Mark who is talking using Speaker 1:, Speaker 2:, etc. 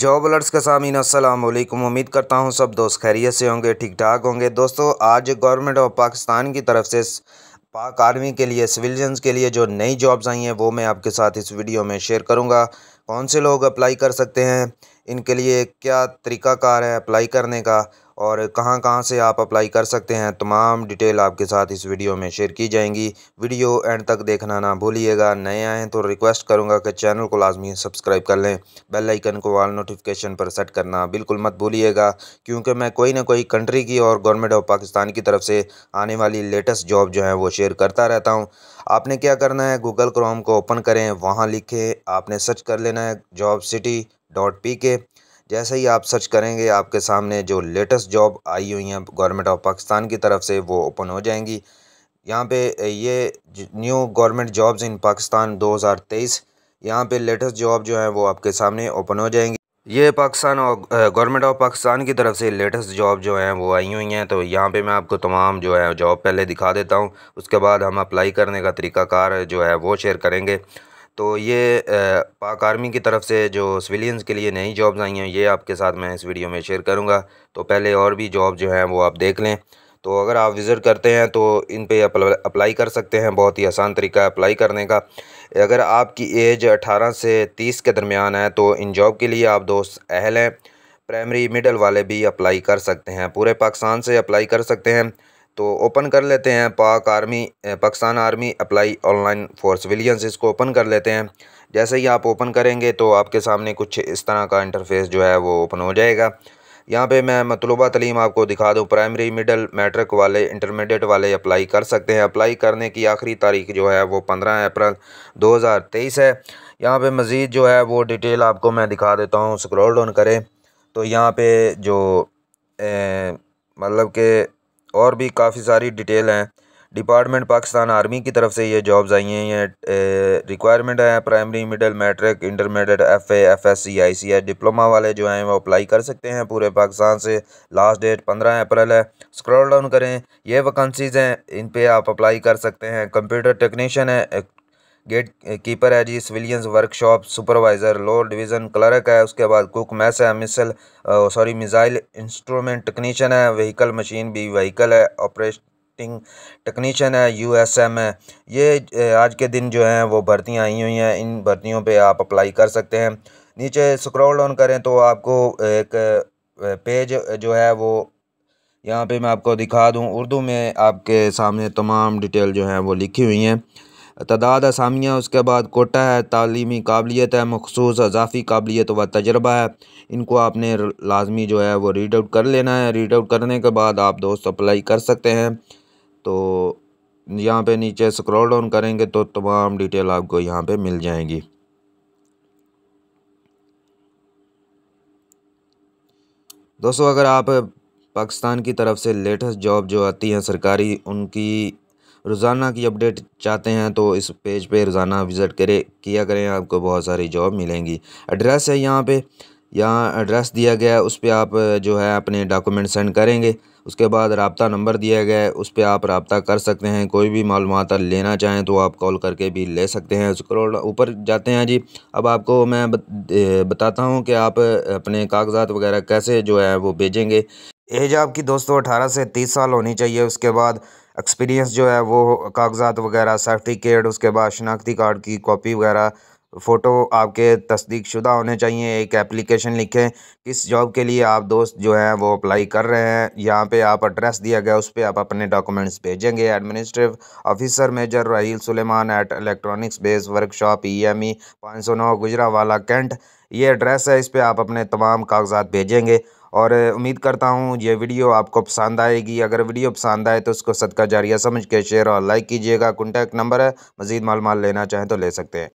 Speaker 1: job alerts का सामीन असलम उम्मीद करता हूँ सब दोस्त खैरियत से होंगे ठीक ठाक होंगे दोस्तों आज गवर्नमेंट ऑफ पाकिस्तान की तरफ से पाक आर्मी के लिए सिविलियंस के लिए जो नई जॉब्स आई हैं वो मैं आपके साथ इस वीडियो में शेयर करूँगा कौन से लोग अप्लाई कर सकते हैं इनके लिए क्या तरीकाकार है अप्लाई करने का और कहां कहां से आप अप्लाई कर सकते हैं तमाम डिटेल आपके साथ इस वीडियो में शेयर की जाएंगी वीडियो एंड तक देखना ना भूलिएगा नए आए तो रिक्वेस्ट करूँगा कि चैनल को लाजमी सब्सक्राइब कर लें बेल आइकन को ऑल नोटिफिकेशन पर सेट करना बिल्कुल मत भूलिएगा क्योंकि मैं कोई ना कोई कंट्री की और गवर्नमेंट ऑफ पाकिस्तान की तरफ से आने वाली लेटेस्ट जॉब जो है वो शेयर करता रहता हूँ आपने क्या करना है गूगल क्रोम को ओपन करें वहाँ लिखें आपने सर्च कर लेना है जॉब सिटी डॉट पी के जैसे ही आप सर्च करेंगे आपके सामने जो लेटेस्ट जॉब आई हुई हैं गवर्नमेंट ऑफ पाकिस्तान की तरफ से वो ओपन हो जाएंगी यहाँ पे ये new government jobs in Pakistan 2023 यहाँ पर लेटेस्ट जॉब जो है वो आपके सामने ओपन हो जाएंगी ये पाकिस्तान और गवर्नमेंट ऑफ पाकिस्तान की तरफ से लेटेस्ट जॉब जो हैं वो आई हुई हैं तो यहाँ पे मैं आपको तमाम जो है जॉब पहले दिखा देता हूँ उसके बाद हम अप्लाई करने का तरीकाकार जो है वो शेयर करेंगे तो ये पाक आर्मी की तरफ से जो सिविलियंस के लिए नई जॉब्स आई हैं ये आपके साथ मैं इस वीडियो में शेयर करूँगा तो पहले और भी जॉब जो हैं वो आप देख लें तो अगर आप विज़िट करते हैं तो इन पे अप्लाई कर सकते हैं बहुत ही आसान तरीका है अप्लाई करने का अगर आपकी एज 18 से 30 के दरमियान है तो इन जॉब के लिए आप दोस्त अहल हैं प्राइमरी मिडल वाले भी अप्लाई कर सकते हैं पूरे पाकिस्तान से अप्लाई कर सकते हैं तो ओपन कर लेते हैं Pak army Pakistan army apply online for civilians इसको ओपन कर लेते हैं जैसे ही आप ओपन करेंगे तो आपके सामने कुछ इस तरह का इंटरफेस जो है वो ओपन हो जाएगा यहाँ पे मैं मतलूबा तलीम आपको दिखा दूँ प्राइमरी मिडल मैट्रिक वाले इंटरमीडिएट वाले अप्लाई कर सकते हैं अप्लाई करने की आखिरी तारीख जो है वो पंद्रह अप्रैल तेईस है यहाँ पर मज़ीद जो है वो डिटेल आपको मैं दिखा देता हूँ स्क्रॉल डाउन करें तो यहाँ पे जो मतलब के और भी काफ़ी सारी डिटेल हैं डिपार्टमेंट पाकिस्तान आर्मी की तरफ से ये जॉब्स आई हैं ये रिक्वायरमेंट है primary middle matric intermediate F A F S C I C है डिप्लोमा वाले जो हैं वो अप्लाई कर सकते हैं पूरे पाकिस्तान से लास्ट डेट पंद्रह अप्रैल है स्क्रॉल डाउन करें ये वैकेंसीज़ हैं इन पे आप अप्लाई कर सकते हैं कंप्यूटर टेक्नीशियन है गेट कीपर है जी civilians workshop supervisor lower division clerk है उसके बाद कुक मैस है missile sorry missile instrument technician है व्हीकल मशीन भी व्हीकल है ऑपरेटिंग टेक्नीशियन है यू एस एम है ये आज के दिन जो हैं वो भर्तियाँ आई हुई हैं इन भर्तियों पे आप अप्लाई कर सकते हैं नीचे स्क्रॉल डाउन करें तो आपको एक पेज जो है वो यहाँ पे मैं आपको दिखा दूँ उर्दू में आपके सामने तमाम डिटेल जो हैं वो लिखी हुई हैं तदाद असामियाँ उसके बाद कोटा है तालीमी काबिलियत है मखसूस अजाफ़ी काबिलियत व तजर्बा है इनको आपने लाजमी जो है वो रीड आउट कर लेना है रीड आउट करने के बाद आप दोस्त अप्लाई कर सकते हैं तो यहाँ पे नीचे स्क्रॉल डाउन करेंगे तो तमाम डिटेल आपको यहाँ पे मिल जाएंगी दोस्तों अगर आप पाकिस्तान की तरफ से लेटेस्ट जॉब जो आती हैं सरकारी उनकी रोज़ाना की अपडेट चाहते हैं तो इस पेज पे रोज़ाना विज़िट करें किया करें आपको बहुत सारी जॉब मिलेंगी एड्रेस है यहाँ पे यहाँ एड्रेस दिया गया है उस पर आप जो है अपने डॉक्यूमेंट सेंड करेंगे उसके बाद रबता नंबर दिया गया है उस पर आप रबता कर सकते हैं कोई भी मालूम लेना चाहें तो आप कॉल करके भी ले सकते हैं स्क्रोल ऊपर जाते हैं जी अब आपको मैं बताता हूँ कि आप अपने कागजात वगैरह कैसे जो है वो भेजेंगे एज आपकी दोस्तों अठारह से तीस साल होनी चाहिए उसके बाद एक्सपीरियंस जो है वो कागजात वगैरह सर्टिफिकेट उसके बाद शनाख्ती कार्ड की कॉपी वगैरह फ़ोटो आपके तस्दीक शुदा होने चाहिए एक एप्लीकेशन लिखें किस जॉब के लिए आप दोस्त जो हैं वो अप्लाई कर रहे हैं यहाँ पे आप एड्रेस दिया गया उस पर आप अपने डॉक्यूमेंट्स भेजेंगे administrative officer major Raheel Suleman at electronics base workshop E M E पाँच सौ नौ गुजरा वाला कैंट ये एड्रेस है इस पर आप अपने तमाम कागजात भेजेंगे और उम्मीद करता हूँ ये वीडियो आपको पसंद आएगी अगर वीडियो पसंद आए तो उसको सदका जारिया समझ के शेयर और लाइक कीजिएगा कॉन्टैक्ट नंबर है मज़ीद माल लेना चाहें तो ले सकते हैं